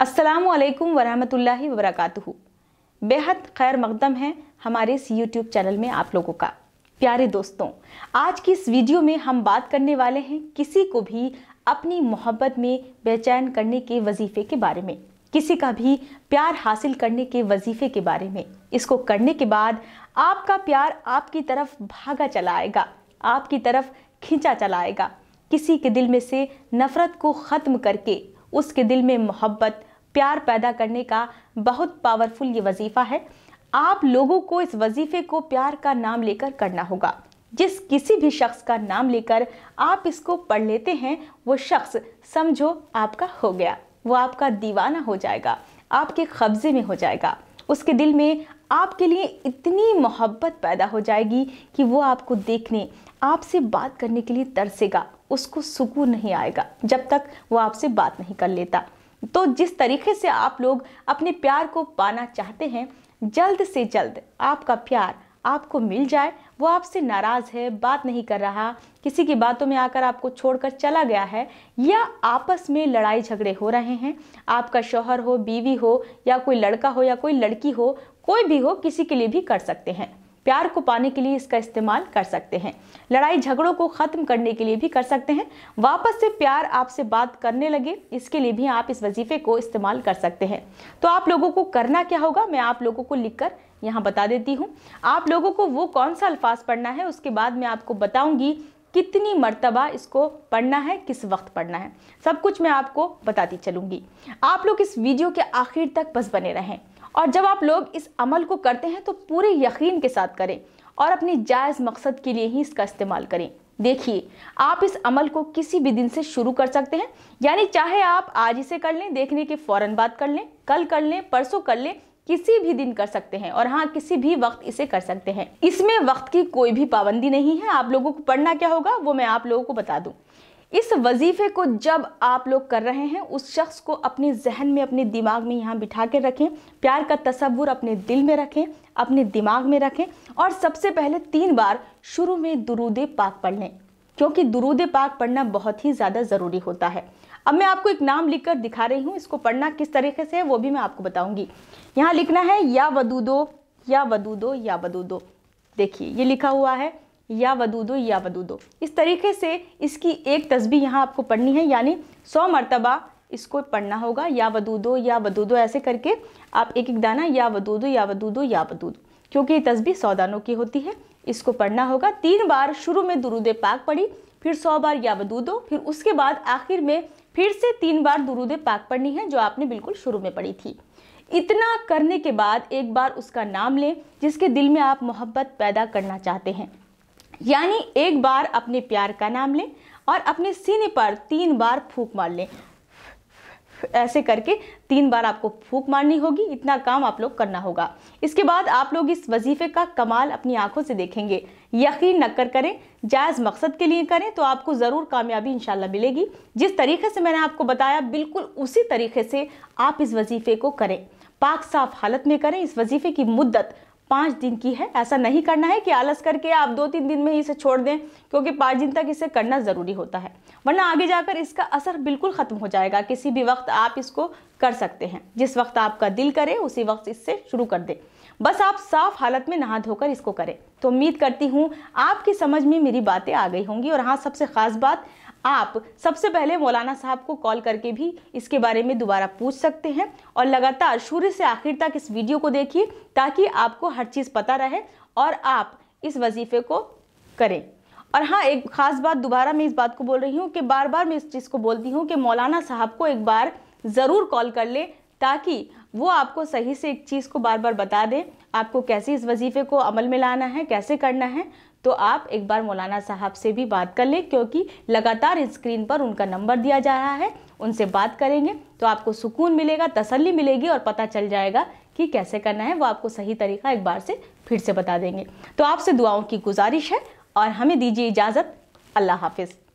असलकम वरहमल वबरक बेहद खैर मकदम है हमारे इस यूट्यूब चैनल में आप लोगों का प्यारे दोस्तों आज की इस वीडियो में हम बात करने वाले हैं किसी को भी अपनी मोहब्बत में बेचैन करने के वजीफ़े के बारे में किसी का भी प्यार हासिल करने के वजीफ़े के बारे में इसको करने के बाद आपका प्यार आपकी तरफ भागा चला आएगा आपकी तरफ खींचा चला आएगा किसी के दिल में से नफ़रत को ख़त्म करके उसके दिल में मोहब्बत प्यार पैदा करने का बहुत पावरफुल ये वजीफ़ा है आप लोगों को इस वजीफ़े को प्यार का नाम लेकर करना होगा जिस किसी भी शख्स का नाम लेकर आप इसको पढ़ लेते हैं वो शख्स समझो आपका हो गया वो आपका दीवाना हो जाएगा आपके कब्जे में हो जाएगा उसके दिल में आपके लिए इतनी मोहब्बत पैदा हो जाएगी कि वो आपको देखने आपसे बात करने के लिए तरसेगा उसको सुकून नहीं आएगा जब तक वो आपसे बात नहीं कर लेता तो जिस तरीके से आप लोग अपने प्यार को पाना चाहते हैं जल्द से जल्द आपका प्यार आपको मिल जाए वो आपसे नाराज़ है बात नहीं कर रहा किसी की बातों में आकर आपको छोड़कर चला गया है या आपस में लड़ाई झगड़े हो रहे हैं आपका शोहर हो बीवी हो या कोई लड़का हो या कोई लड़की हो कोई भी हो किसी के लिए भी कर सकते हैं प्यार को पाने के लिए इसका इस्तेमाल कर सकते हैं लड़ाई झगड़ों को ख़त्म करने के लिए भी कर सकते हैं वापस से प्यार आपसे बात करने लगे इसके लिए भी आप इस वजीफे को इस्तेमाल कर सकते हैं तो आप लोगों को करना क्या होगा मैं आप लोगों को लिखकर यहाँ बता देती हूँ आप लोगों को वो कौन सा अल्फाज पढ़ना है उसके बाद मैं आपको बताऊँगी कितनी मर्तबा इसको पढ़ना है किस वक्त पढ़ना है सब कुछ मैं आपको बताती चलूँगी आप लोग इस वीडियो के आखिर तक बस बने रहें और जब आप लोग इस अमल को करते हैं तो पूरे यकीन के साथ करें और अपने जायज़ मकसद के लिए ही इसका इस्तेमाल करें देखिए आप इस अमल को किसी भी दिन से शुरू कर सकते हैं यानी चाहे आप आज इसे कर लें देखने के फ़ौर बाद कर लें कल कर लें परसों कर लें किसी भी दिन कर सकते हैं और हाँ किसी भी वक्त इसे कर सकते हैं इसमें वक्त की कोई भी पाबंदी नहीं है आप लोगों को पढ़ना क्या होगा वो मैं आप लोगों को बता दूँ इस वजीफे को जब आप लोग कर रहे हैं उस शख्स को अपने जहन में अपने दिमाग में यहाँ बिठा के रखें प्यार का तस्वुर अपने दिल में रखें अपने दिमाग में रखें और सबसे पहले तीन बार शुरू में दुरूद पाक पढ़ लें क्योंकि दुरूद पाक पढ़ना बहुत ही ज़्यादा ज़रूरी होता है अब मैं आपको एक नाम लिखकर दिखा रही हूँ इसको पढ़ना किस तरीके से है वो भी मैं आपको बताऊँगी यहाँ लिखना है या वदूदो या वदूदो या वदूदो देखिए ये लिखा हुआ है या वदूदो या वदूदो इस तरीके से इसकी एक तस्बी यहाँ आपको पढ़नी है यानी सौ मरतबा इसको पढ़ना होगा या वदूदो या वदूदो ऐसे करके आप एक एक दाना या वदूदो या वदूदो या वदूदो क्योंकि ये तस्बी सौ दानों की होती है इसको पढ़ना होगा तीन बार शुरू में दुरूद पाक पढ़ी फिर सौ बार या वदूदो फिर उसके बाद आखिर में फिर से तीन बार दुरूद पाक पढ़नी है जो आपने बिल्कुल शुरू में पढ़ी थी इतना करने के बाद एक बार उसका नाम लें जिसके दिल में आप मोहब्बत पैदा करना चाहते हैं यानी एक बार अपने प्यार का नाम लें और अपने सीने पर तीन बार फूक मार लें ऐसे करके तीन बार आपको फूक मारनी होगी इतना काम आप लोग करना होगा इसके बाद आप लोग इस वजीफे का कमाल अपनी आंखों से देखेंगे यकीन कर करें जायज़ मकसद के लिए करें तो आपको ज़रूर कामयाबी इंशाल्लाह मिलेगी जिस तरीके से मैंने आपको बताया बिल्कुल उसी तरीके से आप इस वजीफे को करें पाक साफ हालत में करें इस वजीफे की मुद्दत पाँच दिन की है ऐसा नहीं करना है कि आलस करके आप दो तीन दिन में ही इसे छोड़ दें क्योंकि पाँच दिन तक इसे करना ज़रूरी होता है वरना आगे जाकर इसका असर बिल्कुल ख़त्म हो जाएगा किसी भी वक्त आप इसको कर सकते हैं जिस वक्त आपका दिल करे उसी वक्त इससे शुरू कर दें बस आप साफ हालत में नहा धोकर इसको करें तो उम्मीद करती हूँ आपकी समझ में मेरी बातें आ गई होंगी और हाँ सबसे ख़ास बात आप सबसे पहले मौलाना साहब को कॉल करके भी इसके बारे में दोबारा पूछ सकते हैं और लगातार शुरू से आखिर तक इस वीडियो को देखिए ताकि आपको हर चीज़ पता रहे और आप इस वजीफे को करें और हाँ एक ख़ास बात दोबारा मैं इस बात को बोल रही हूँ कि बार बार मैं इस चीज़ को बोलती हूँ कि मौलाना साहब को एक बार ज़रूर कॉल कर लें ताकि वो आपको सही से एक चीज़ को बार बार बता दें आपको कैसे इस वजीफ़े को अमल में लाना है कैसे करना है तो आप एक बार मौलाना साहब से भी बात कर लें क्योंकि लगातार स्क्रीन पर उनका नंबर दिया जा रहा है उनसे बात करेंगे तो आपको सुकून मिलेगा तसल्ली मिलेगी और पता चल जाएगा कि कैसे करना है वो आपको सही तरीका एक बार से फिर से बता देंगे तो आपसे दुआओं की गुजारिश है और हमें दीजिए इजाज़त अल्लाह हाफिज़